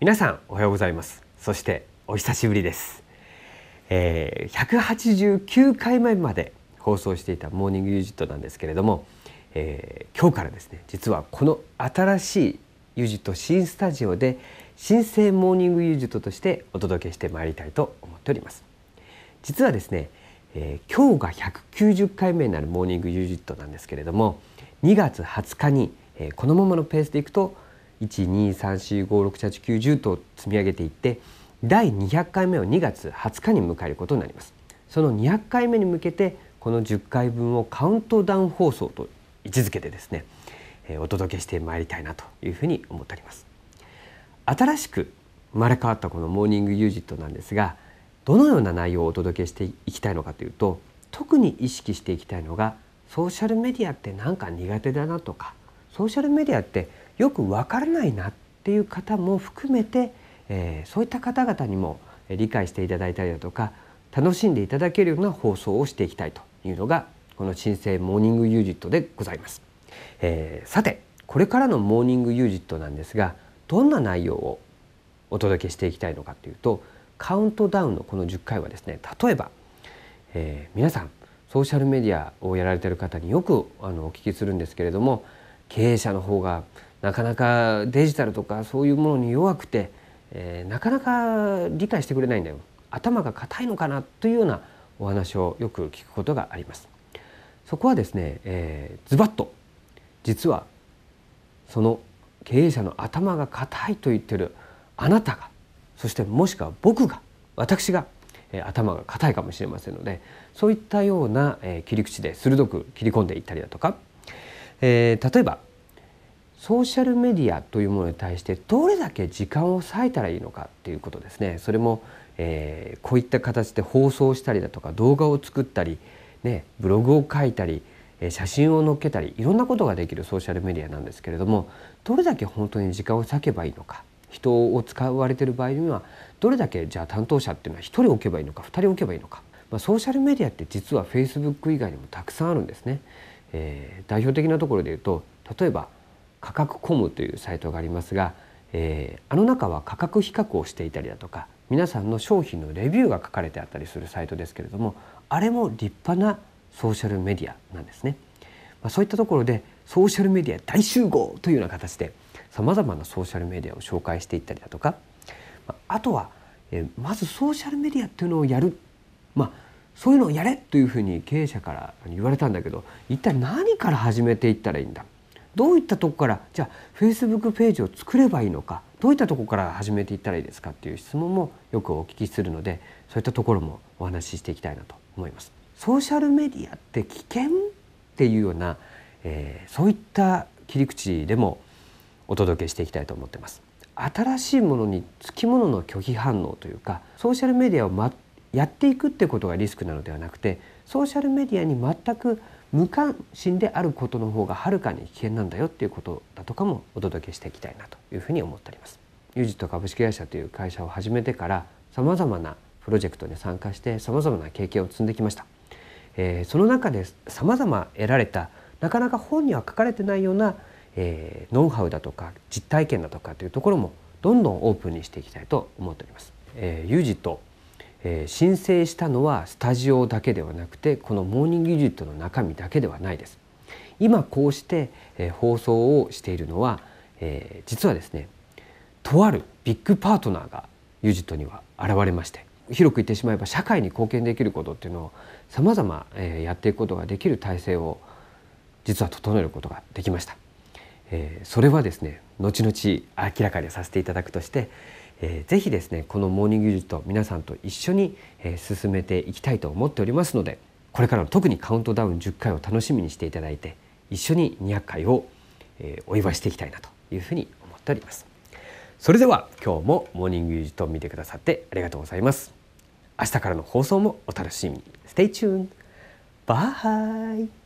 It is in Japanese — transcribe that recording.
皆さんおはようございますそしてお久しぶりです、えー、189回前まで放送していたモーニングユージットなんですけれども、えー、今日からですね実はこの新しいユージット新スタジオで新生モーニングユージットとしてお届けしてまいりたいと思っております実はですね、えー、今日が190回目になるモーニングユージットなんですけれども2月20日に、えー、このままのペースでいくと12345678910と積み上げていって第200回目を2月20日に迎えることになりますその200回目に向けてこの10回分をカウントダウン放送と位置づけてですねお届けしてまいりたいなというふうに思っております新しく生まれ変わったこのモーニングユージットなんですがどのような内容をお届けしていきたいのかというと特に意識していきたいのがソーシャルメディアってなんか苦手だなとかソーシャルメディアってよくわからないなっていう方も含めて、えー、そういった方々にも理解していただいたりだとか楽しんでいただけるような放送をしていきたいというのがこの新生モーニングユージットでございます、えー、さてこれからのモーニングユージットなんですがどんな内容をお届けしていきたいのかというとカウントダウンのこの10回はですね例えば、えー、皆さんソーシャルメディアをやられてる方によくあのお聞きするんですけれども経営者の方がなかなかデジタルとかそういうものに弱くて、えー、なかなか理解してくれないんだよ頭が硬いのかなというようなお話をよく聞くことがあります。そこはですね、えー、ズバッと実はその経営者の頭が硬いと言ってるあなたがそしてもしくは僕が私が、えー、頭が硬いかもしれませんのでそういったような、えー、切り口で鋭く切り込んでいったりだとかえー、例えばソーシャルメディアというものに対してどれだけ時間を割いたらいいのかっていうことですねそれも、えー、こういった形で放送したりだとか動画を作ったり、ね、ブログを書いたり写真を載っけたりいろんなことができるソーシャルメディアなんですけれどもどれだけ本当に時間を割けばいいのか人を使われてる場合にはどれだけじゃあ担当者っていうのは1人置けばいいのか2人置けばいいのか、まあ、ソーシャルメディアって実は Facebook 以外にもたくさんあるんですね。えー、代表的なところで言うと例えば価格コムというサイトがありますが、えー、あの中は価格比較をしていたりだとか皆さんの商品のレビューが書かれてあったりするサイトですけれどもあれも立派なソーシャルメディアなんですね。まあ、そういったところでソーシャルメディア大集合というような形でさまざまなソーシャルメディアを紹介していったりだとか、まあ、あとは、えー、まずソーシャルメディアっていうのをやる、まあ、そういうのをやれというふうに経営者から言われたんだけど一体何から始めていったらいいんだどういったとこからじゃあフェイスブックページを作ればいいのかどういったとこから始めていったらいいですかっていう質問もよくお聞きするのでそういったところもお話ししていきたいなと思います。ソーシャルメディアって危険っていうような、えー、そういった切り口でもお届けしていきたいと思ってます。新しいものにつきものの拒否反応というかソーシャルメディアをやっていくってことがリスクなのではなくてソーシャルメディアに全く無関心であることの方がはるかに危険なんだよっていうことだとかもお届けしていきたいなというふうに思っております。ユージット株式会社という会社を始めてからさまざまなプロジェクトに参加してさまざまな経験を積んできました。えー、その中でさまざま得られたなかなか本には書かれてないような、えー、ノウハウだとか実体験だとかというところもどんどんオープンにしていきたいと思っております。えー、ユージットえー、申請したのはスタジオだけではなくてこのモーニングユニットの中身だけではないです今こうして、えー、放送をしているのは、えー、実はですねとあるビッグパートナーがユジットには現れまして広く言ってしまえば社会に貢献できることっていうのをさまざまやっていくことができる体制を実は整えることができました。えー、それはですね後々明らかにさせていただくとしてえー、ぜひですねこのモーニングジュット皆さんと一緒に、えー、進めていきたいと思っておりますのでこれからの特にカウントダウン10回を楽しみにしていただいて一緒に200回を、えー、お祝いしていきたいなというふうに思っておりますそれでは今日もモーニングジュトを見てくださってありがとうございます明日からの放送もお楽しみに Stay tuned! バイ